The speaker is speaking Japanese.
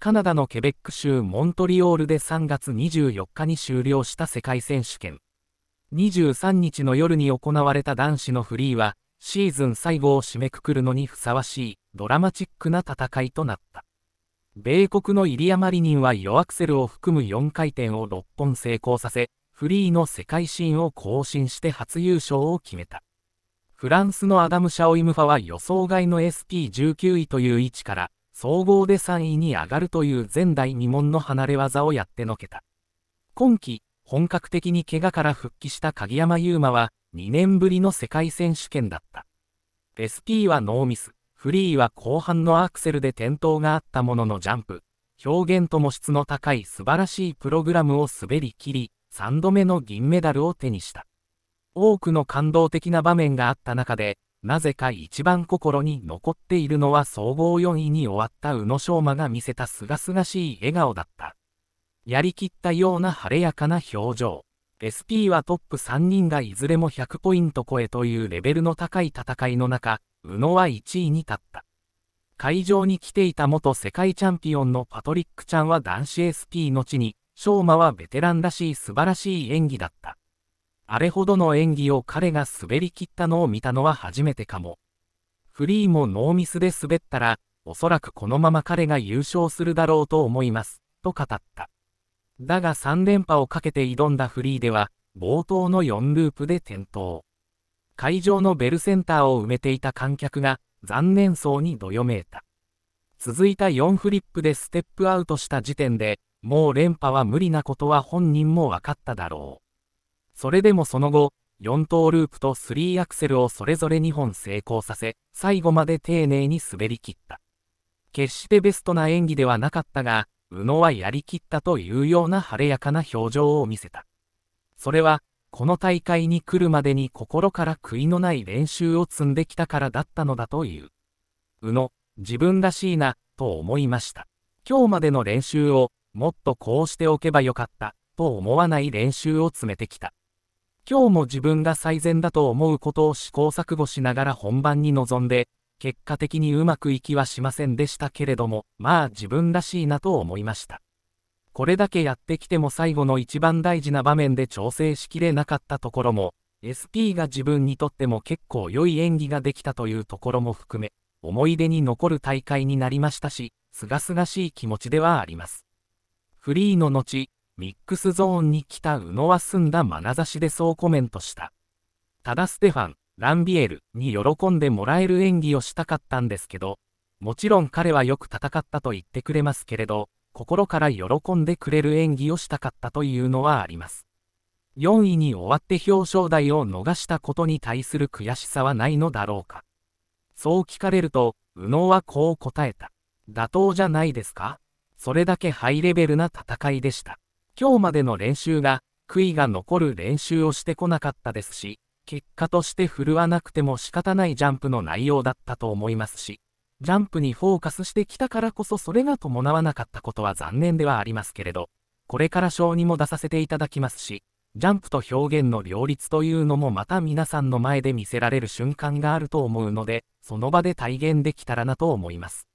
カナダのケベック州モントリオールで3月24日に終了した世界選手権。23日の夜に行われた男子のフリーは、シーズン最後を締めくくるのにふさわしいドラマチックな戦いとなった。米国のイリア・マリニンは4アクセルを含む4回転を6本成功させ、フリーの世界シーンを更新して初優勝を決めた。フランスのアダム・シャオイムファは予想外の SP19 位という位置から総合で3位に上がるという前代未聞の離れ技をやってのけた。今季、本格的に怪我から復帰した鍵山優真は、2年ぶりの世界選手権だった。SP はノーミス、フリーは後半のアクセルで転倒があったもののジャンプ、表現とも質の高い素晴らしいプログラムを滑り切り、3度目の銀メダルを手にした。多くの感動的な場面があった中で、なぜか一番心に残っているのは総合4位に終わった宇野昌磨が見せたすがすがしい笑顔だった。やりきったような晴れやかな表情。SP はトップ3人がいずれも100ポイント超えというレベルの高い戦いの中、宇野は1位に立った。会場に来ていた元世界チャンピオンのパトリックちゃんは男子 SP の地に、昌磨はベテランらしい素晴らしい演技だった。あれほどの演技を彼が滑り切ったのを見たのは初めてかも。フリーもノーミスで滑ったら、おそらくこのまま彼が優勝するだろうと思います、と語った。だが3連覇をかけて挑んだフリーでは、冒頭の4ループで転倒。会場のベルセンターを埋めていた観客が残念そうにどよめいた。続いた4フリップでステップアウトした時点で、もう連覇は無理なことは本人も分かっただろう。それでもその後、4等ループと3アクセルをそれぞれ2本成功させ、最後まで丁寧に滑り切った。決してベストな演技ではなかったが、宇野はやりきったというような晴れやかな表情を見せた。それは、この大会に来るまでに心から悔いのない練習を積んできたからだったのだという。宇野、自分らしいな、と思いました。今日までの練習を、もっとこうしておけばよかった、と思わない練習を詰めてきた。今日も自分が最善だと思うことを試行錯誤しながら本番に臨んで、結果的にうまくいきはしませんでしたけれども、まあ自分らしいなと思いました。これだけやってきても最後の一番大事な場面で調整しきれなかったところも、SP が自分にとっても結構良い演技ができたというところも含め、思い出に残る大会になりましたし、すがすがしい気持ちではあります。フリーの後、ミックスゾーンに来た宇野は澄んだ眼差しでそうコメントした。ただステファン、ランビエルに喜んでもらえる演技をしたかったんですけど、もちろん彼はよく戦ったと言ってくれますけれど、心から喜んでくれる演技をしたかったというのはあります。4位に終わって表彰台を逃したことに対する悔しさはないのだろうか。そう聞かれると、宇野はこう答えた。妥当じゃないですかそれだけハイレベルな戦いでした。今日までの練習が悔いが残る練習をしてこなかったですし、結果として振るわなくても仕方ないジャンプの内容だったと思いますし、ジャンプにフォーカスしてきたからこそそれが伴わなかったことは残念ではありますけれど、これから賞にも出させていただきますし、ジャンプと表現の両立というのもまた皆さんの前で見せられる瞬間があると思うので、その場で体現できたらなと思います。